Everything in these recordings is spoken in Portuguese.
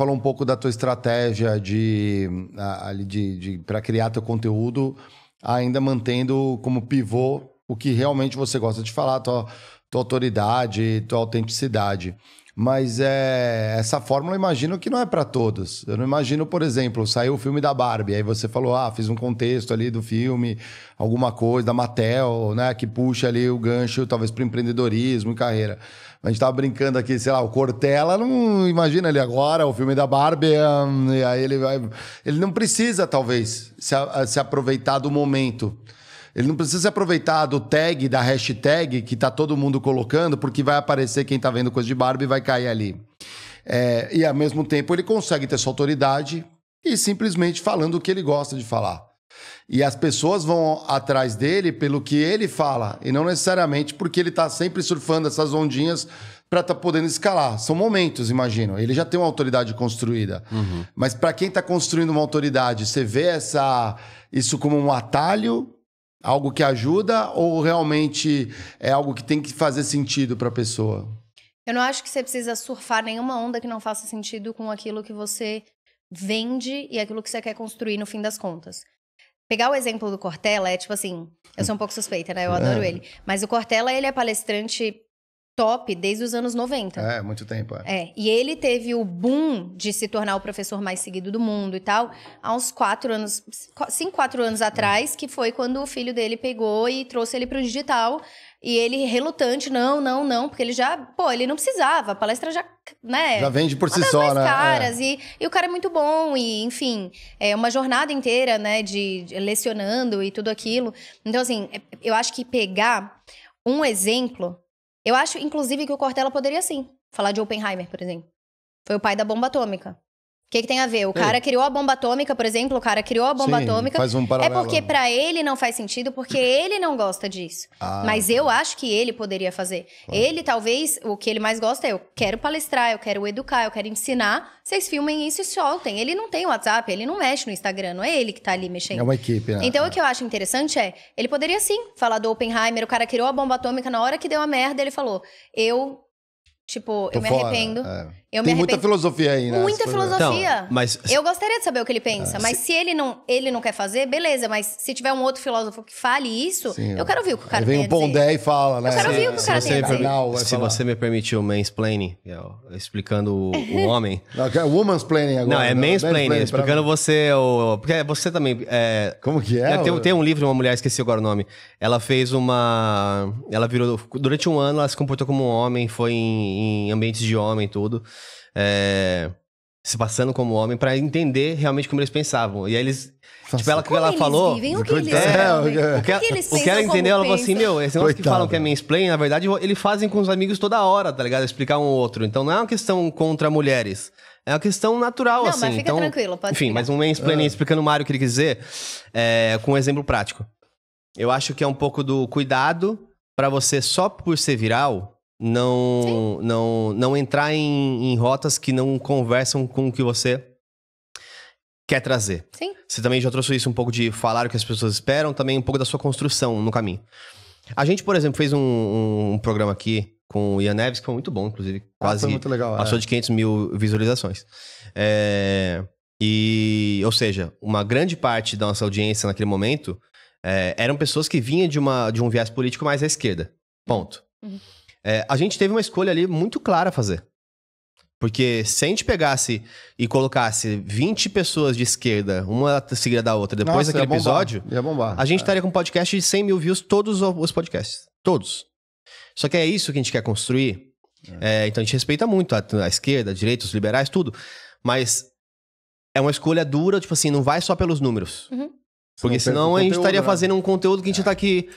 falou um pouco da tua estratégia de, de, de para criar teu conteúdo, ainda mantendo como pivô o que realmente você gosta de falar, tua, tua autoridade, tua autenticidade. Mas é, essa fórmula imagino que não é para todos. Eu não imagino, por exemplo, saiu o filme da Barbie, aí você falou, ah, fiz um contexto ali do filme, alguma coisa, da Mattel, né, que puxa ali o gancho, talvez para empreendedorismo e carreira. A gente tava brincando aqui, sei lá, o Cortella não imagina ele agora, o filme da Barbie, hum, e aí ele vai. Ele não precisa, talvez, se, se aproveitar do momento. Ele não precisa se aproveitar do tag, da hashtag que tá todo mundo colocando, porque vai aparecer quem tá vendo coisa de Barbie e vai cair ali. É, e ao mesmo tempo ele consegue ter sua autoridade e simplesmente falando o que ele gosta de falar. E as pessoas vão atrás dele pelo que ele fala, e não necessariamente porque ele está sempre surfando essas ondinhas para estar tá podendo escalar. São momentos, imagino. Ele já tem uma autoridade construída. Uhum. Mas para quem está construindo uma autoridade, você vê essa, isso como um atalho Algo que ajuda ou realmente é algo que tem que fazer sentido para a pessoa? Eu não acho que você precisa surfar nenhuma onda que não faça sentido com aquilo que você vende e aquilo que você quer construir no fim das contas. Pegar o exemplo do Cortella é tipo assim, eu sou um pouco suspeita, né? Eu é. adoro é. ele. Mas o Cortella, ele é palestrante top desde os anos 90. É, muito tempo. É. é. E ele teve o boom de se tornar o professor mais seguido do mundo e tal, há uns quatro anos, cinco, quatro anos atrás, é. que foi quando o filho dele pegou e trouxe ele para o digital. E ele relutante, não, não, não, porque ele já, pô, ele não precisava, a palestra já, né? Já vende por si só, né? É. Caras, é. e, e o cara é muito bom, e enfim, é uma jornada inteira, né, de, de lecionando e tudo aquilo. Então, assim, é, eu acho que pegar um exemplo eu acho, inclusive, que o Cortella poderia sim falar de Oppenheimer, por exemplo. Foi o pai da bomba atômica. O que, que, tem a ver? O cara criou a bomba atômica, por exemplo, o cara criou a bomba Sim, atômica. Faz um paralelo. É porque para ele não faz sentido, porque ele não gosta disso. Ah, Mas eu acho que ele poderia fazer. Ele, talvez, o que ele mais gosta é eu quero palestrar, eu quero educar, eu quero ensinar. Vocês filmem isso e soltem. Ele não tem WhatsApp, ele não mexe no Instagram, não é ele que tá ali mexendo. É uma equipe, né? Então, é. o que eu acho interessante é, ele poderia sim falar do Oppenheimer, o cara criou a bomba atômica, na hora que deu a merda, ele falou, eu, tipo, Tô eu me fora. arrependo. É eu Tem muita filosofia aí, né? Muita filosofia. Então, mas... Eu gostaria de saber o que ele pensa, ah, mas se... se... ele não ele não quer fazer, beleza. Mas se tiver um outro filósofo que fale isso, Sim, eu quero ouvir o que o cara Ele vem o Pondé e fala, né? Eu quero ouvir o que o cara tem Não, se você me permitiu mansplaining, é explicando o, o homem... É é womansplaining agora. Não, é não, né? é mansplaining, explicando você... O, porque é você também... É, Como que é? Tem, tem um livro de uma mulher, esqueci agora o nome. Ela fez uma... Ela virou... Durante um ano, ela se comportou como um homem, foi em, em ambientes de homem e tudo... É, se passando como homem para entender realmente como eles pensavam. E aí eles. Tipo, Nossa. Tipo, ela, como ela falou. Vivem, o que eles é, o que, o que, eles o que ela entendeu, ela falou assim: meu, esses negócio que falam que é mansplain, na verdade, eles fazem com os amigos toda hora, tá ligado? Explicar um outro. Então não é uma questão contra mulheres. É uma questão natural, não, assim. Mas fica então, tranquilo, pode Enfim, ficar. mas um mansplaining, ah. explicando o Mário o que ele quer dizer, é, com um exemplo prático. Eu acho que é um pouco do cuidado para você, só por ser viral, não não não entrar em, em, rotas que não conversam com o que você quer trazer. Sim. Você também já trouxe isso um pouco de falar o que as pessoas esperam, também um pouco da sua construção no caminho. A gente, por exemplo, fez um, um, um programa aqui com o Ian Neves, que foi muito bom, inclusive. Ah, quase ah, muito legal, é. passou é. de 500 mil visualizações. É, e, ou seja, uma grande parte da nossa audiência naquele momento é, eram pessoas que vinham de, uma, de um viés político mais à esquerda. Ponto. Uhum. É, a gente teve uma escolha ali muito clara a fazer. Porque se a gente pegasse e colocasse 20 pessoas de esquerda, uma seguida da outra, depois Nossa, daquele episódio, a gente é. estaria com um podcast de 100 mil views, todos os podcasts. Todos. Só que é isso que a gente quer construir. É. É, então a gente respeita muito a, a esquerda, a direita, os liberais, tudo. Mas é uma escolha dura, tipo assim, não vai só pelos números. Uhum. Porque senão a gente estaria né? fazendo um conteúdo que a gente está é. aqui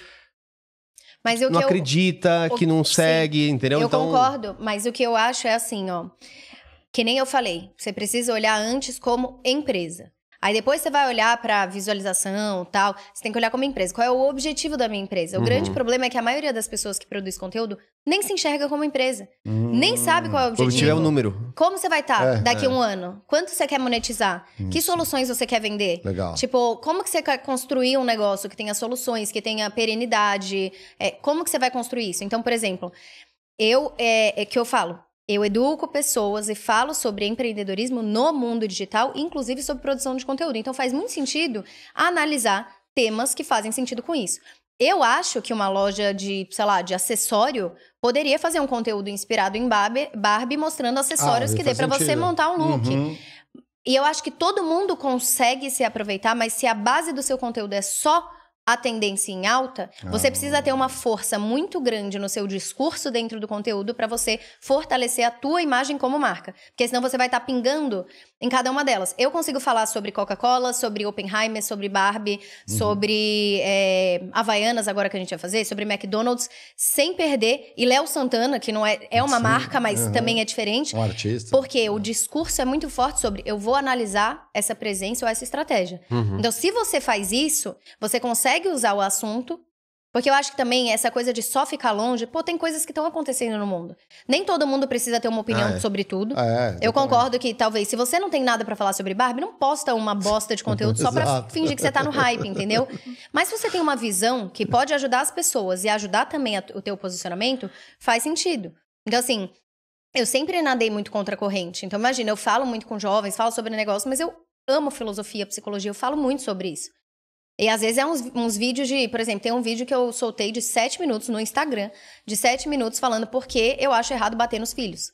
mas o não acredita, o, que não segue, sim, entendeu? Eu então... concordo, mas o que eu acho é assim, ó. Que nem eu falei, você precisa olhar antes como empresa. Aí depois você vai olhar para visualização tal. Você tem que olhar como empresa. Qual é o objetivo da minha empresa? O uhum. grande problema é que a maioria das pessoas que produz conteúdo nem se enxerga como empresa. Uhum. Nem sabe qual é o objetivo. O objetivo é o número. Como você vai estar tá é, daqui a é. um ano? Quanto você quer monetizar? Isso. Que soluções você quer vender? Legal. Tipo, como que você quer construir um negócio que tenha soluções, que tenha perenidade? É, como que você vai construir isso? Então, por exemplo, eu... É, é que eu falo eu educo pessoas e falo sobre empreendedorismo no mundo digital, inclusive sobre produção de conteúdo. Então faz muito sentido analisar temas que fazem sentido com isso. Eu acho que uma loja de, sei lá, de acessório poderia fazer um conteúdo inspirado em Barbie, Barbie mostrando acessórios ah, que dê para você montar um look. Uhum. E eu acho que todo mundo consegue se aproveitar, mas se a base do seu conteúdo é só a tendência em alta, ah. você precisa ter uma força muito grande no seu discurso dentro do conteúdo para você fortalecer a tua imagem como marca. Porque senão você vai estar tá pingando em cada uma delas. Eu consigo falar sobre Coca-Cola, sobre Oppenheimer, sobre Barbie, uhum. sobre é, Havaianas, agora que a gente vai fazer, sobre McDonald's, sem perder. E Léo Santana, que não é, é uma Sim. marca, mas uhum. também é diferente. Um artista. Porque uhum. o é. discurso é muito forte sobre eu vou analisar essa presença ou essa estratégia. Uhum. Então, se você faz isso, você consegue consegue usar o assunto. Porque eu acho que também essa coisa de só ficar longe, pô, tem coisas que estão acontecendo no mundo. Nem todo mundo precisa ter uma opinião ah, é. sobre tudo. Ah, é, eu concordo que talvez, se você não tem nada para falar sobre Barbie, não posta uma bosta de conteúdo só pra fingir que você tá no hype, entendeu? Mas se você tem uma visão que pode ajudar as pessoas e ajudar também o teu posicionamento, faz sentido. Então, assim, eu sempre nadei muito contra a corrente. Então, imagina, eu falo muito com jovens, falo sobre negócio, mas eu amo filosofia, psicologia, eu falo muito sobre isso. E às vezes é uns, uns, vídeos de, por exemplo, tem um vídeo que eu soltei de 7 minutos no Instagram, de 7 minutos falando por que eu acho errado bater nos filhos.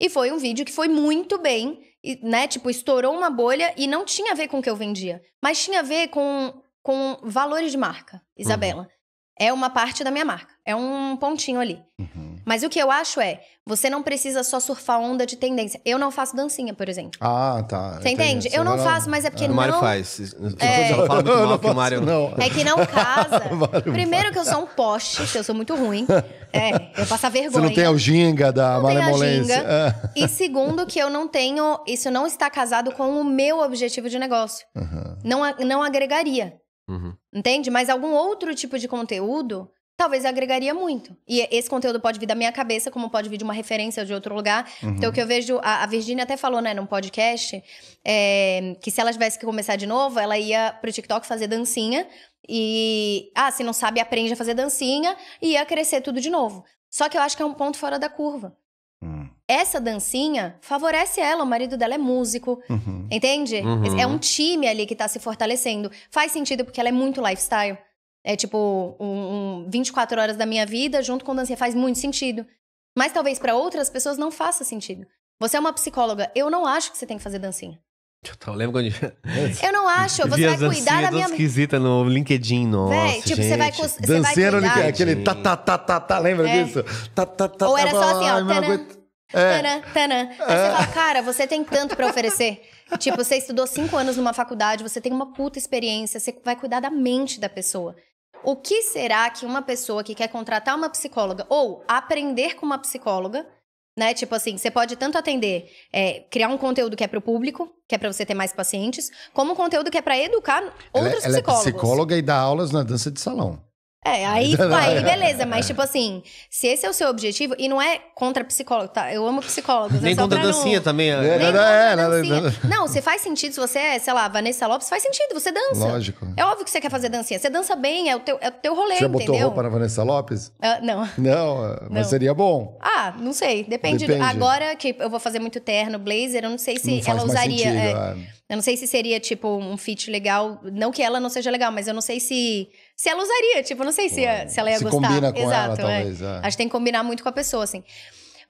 E foi um vídeo que foi muito bem, né? Tipo, estourou uma bolha e não tinha a ver com o que eu vendia, mas tinha a ver com, com valores de marca, Isabela. Uhum. É uma parte da minha marca, é um pontinho ali. Uhum. Mas o que eu acho é, você não precisa só surfar onda de tendência. Eu não faço dancinha, por exemplo. Ah, tá. Você entende? Eu não, não faço, mas é porque não... É, o Mário faz. É... Ela muito mal que o Mário... Não. É que não casa. Primeiro que eu sou um poste, eu sou muito ruim. É, eu passo vergonha. Você não tem a ginga da malemolência. É. E segundo que eu não tenho... Isso não está casado com o meu objetivo de negócio. Uhum. Não, não agregaria. Uhum. Entende? Mas algum outro tipo de conteúdo talvez agregaria muito. E esse conteúdo pode vir da minha cabeça, como pode vir de uma referência de outro lugar. Uhum. Então, o que eu vejo, a, a Virginia até falou, né, num podcast, é, que se ela tivesse que começar de novo, ela ia pro TikTok fazer dancinha. E, ah, se não sabe, aprende a fazer dancinha e ia crescer tudo de novo. Só que eu acho que é um ponto fora da curva. Hum. Essa dancinha favorece ela, o marido dela é músico, uhum. entende? Uhum. É um time ali que tá se fortalecendo. Faz sentido porque ela é muito lifestyle. É tipo, um, um 24 horas da minha vida junto com dança faz muito sentido. Mas talvez para outras pessoas não faça sentido. Você é uma psicóloga, eu não acho que você tem que fazer dancinha. Eu lembro quando... Eu não acho, você vai cuidar da minha... esquisita no LinkedIn, nossa, Véi, tipo, gente. você vai, você Danceiro vai aquele tá, tá, tá, tá, tá, lembra é. disso? Tá, tá, tá, Ou tá era só assim, ó, é. tanã, tanã, tanã. você é. fala, cara, você tem tanto pra oferecer. tipo, você estudou cinco anos numa faculdade, você tem uma puta experiência, você vai cuidar da mente da pessoa. O que será que uma pessoa que quer contratar uma psicóloga ou aprender com uma psicóloga, né? Tipo assim, você pode tanto atender, é, criar um conteúdo que é para o público, que é para você ter mais pacientes, como um conteúdo que é para educar é, outros ela, ela é psicólogos. Ela é psicóloga e dá aulas na dança de salão. É, aí, aí beleza, mas tipo assim, se esse é o seu objetivo, e não é contra psicólogo, tá? Eu amo psicólogos. Nem é contra dancinha não... também. É. é Nem não, contra é, dancinha. Não, não, não, se faz sentido, se você é, sei lá, Vanessa Lopes, faz sentido, você dança. Lógico. É óbvio que você quer fazer dancinha. Você dança bem, é o teu, é o teu rolê, você entendeu? Você botou roupa na Vanessa Lopes? Uh, não. Ah, não, mas seria bom. Ah, não sei, depende. depende. Agora que eu vou fazer muito terno, blazer, eu não sei se ela usaria. Sentido, é. Ah. Eu não sei se seria, tipo, um fit legal. Não que ela não seja legal, mas eu não sei se. Se ela usaria, tipo, eu não sei se, se ela ia se gostar. Combina com Exato, ela, é. talvez. É. Acho que tem que combinar muito com a pessoa, assim.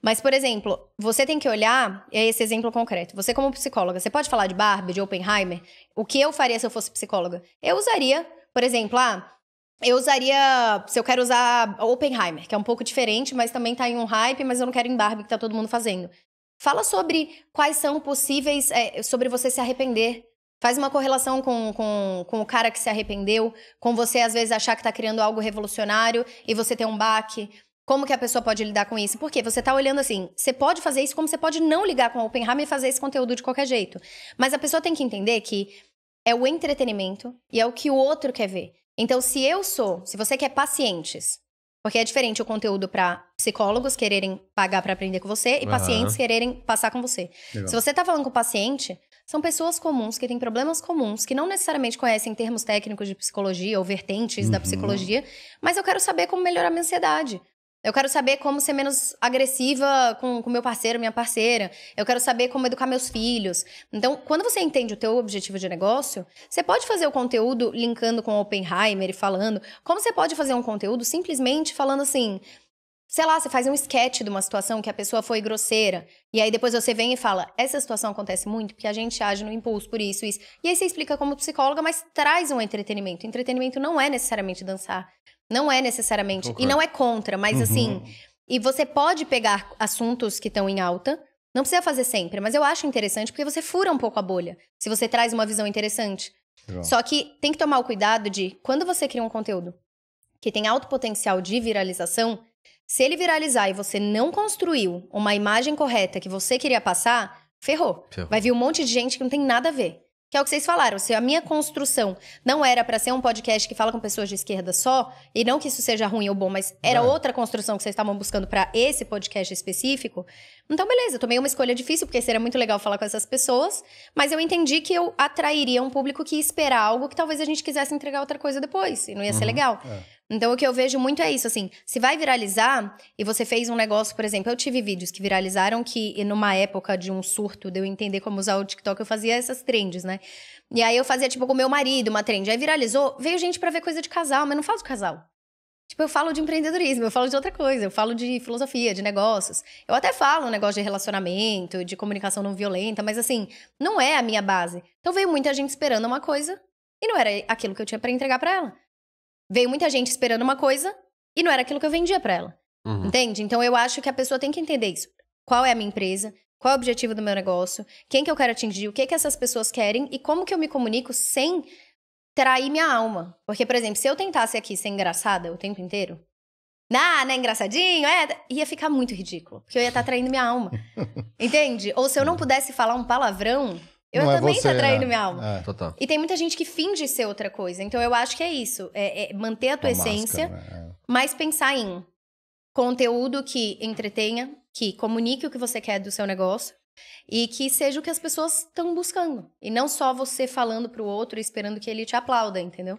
Mas, por exemplo, você tem que olhar é esse exemplo concreto. Você, como psicóloga, você pode falar de Barbie, de Oppenheimer? O que eu faria se eu fosse psicóloga? Eu usaria, por exemplo, ah, eu usaria. Se eu quero usar Oppenheimer, que é um pouco diferente, mas também tá em um hype, mas eu não quero em Barbie que tá todo mundo fazendo. Fala sobre quais são possíveis, é, sobre você se arrepender. Faz uma correlação com, com, com o cara que se arrependeu, com você às vezes achar que está criando algo revolucionário e você ter um baque. Como que a pessoa pode lidar com isso? Porque você está olhando assim, você pode fazer isso como você pode não ligar com Open Oppenheimer e fazer esse conteúdo de qualquer jeito. Mas a pessoa tem que entender que é o entretenimento e é o que o outro quer ver. Então, se eu sou, se você quer pacientes, porque é diferente o conteúdo para psicólogos quererem pagar para aprender com você e uhum. pacientes quererem passar com você. Legal. Se você tá falando com o paciente, são pessoas comuns que têm problemas comuns, que não necessariamente conhecem termos técnicos de psicologia ou vertentes uhum. da psicologia, mas eu quero saber como melhorar minha ansiedade. Eu quero saber como ser menos agressiva com o meu parceiro, minha parceira. Eu quero saber como educar meus filhos. Então, quando você entende o teu objetivo de negócio, você pode fazer o conteúdo linkando com o Oppenheimer e falando. Como você pode fazer um conteúdo simplesmente falando assim, sei lá, você faz um sketch de uma situação que a pessoa foi grosseira, e aí depois você vem e fala: essa situação acontece muito porque a gente age no impulso por isso, isso. E aí você explica como psicóloga, mas traz um entretenimento. Entretenimento não é necessariamente dançar. Não é necessariamente. E não uhum. é contra, mas uhum. assim. E você pode pegar assuntos que estão em alta. Não precisa fazer sempre, mas eu acho interessante porque você fura um pouco a bolha. Se você traz uma visão interessante. Legal. Só que tem que tomar o cuidado de quando você cria um conteúdo que tem alto potencial de viralização, se ele viralizar e você não construiu uma imagem correta que você queria passar, ferrou. ferrou. Vai vir um monte de gente que não tem nada a ver que é o que vocês falaram. Se a minha construção não era para ser um podcast que fala com pessoas de esquerda só, e não que isso seja ruim ou bom, mas era outra construção que vocês estavam buscando para esse podcast específico, então beleza, eu tomei uma escolha difícil, porque seria muito legal falar com essas pessoas, mas eu entendi que eu atrairia um público que esperar algo que talvez a gente quisesse entregar outra coisa depois, e não ia uhum. ser legal. É. Então, o que eu vejo muito é isso, assim, se vai viralizar e você fez um negócio, por exemplo, eu tive vídeos que viralizaram que, numa época de um surto, de eu entender como usar o TikTok, eu fazia essas trends, né? E aí eu fazia, tipo, com meu marido uma trend. Aí viralizou, veio gente para ver coisa de casal, mas não falo de casal. Tipo, eu falo de empreendedorismo, eu falo de outra coisa, eu falo de filosofia, de negócios. Eu até falo um negócio de relacionamento, de comunicação não violenta, mas assim, não é a minha base. Então veio muita gente esperando uma coisa e não era aquilo que eu tinha para entregar para ela veio muita gente esperando uma coisa e não era aquilo que eu vendia para ela. Uhum. Entende? Então eu acho que a pessoa tem que entender isso. Qual é a minha empresa? Qual é o objetivo do meu negócio? Quem que eu quero atingir? O que que essas pessoas querem? E como que eu me comunico sem trair minha alma? Porque, por exemplo, se eu tentasse aqui ser engraçada o tempo inteiro, ah, né, engraçadinho, é, ia ficar muito ridículo, porque eu ia estar tá traindo minha alma. entende? Ou se eu não uhum. pudesse falar um palavrão, eu não é também é você, tá traindo né? minha alma. É. Total. E tem muita gente que finge ser outra coisa. Então eu acho que é isso. É, é manter a tua é essência, máscara, né? É. mas pensar em conteúdo que entretenha, que comunique o que você quer do seu negócio e que seja o que as pessoas estão buscando. E não só você falando pro outro e esperando que ele te aplauda, entendeu?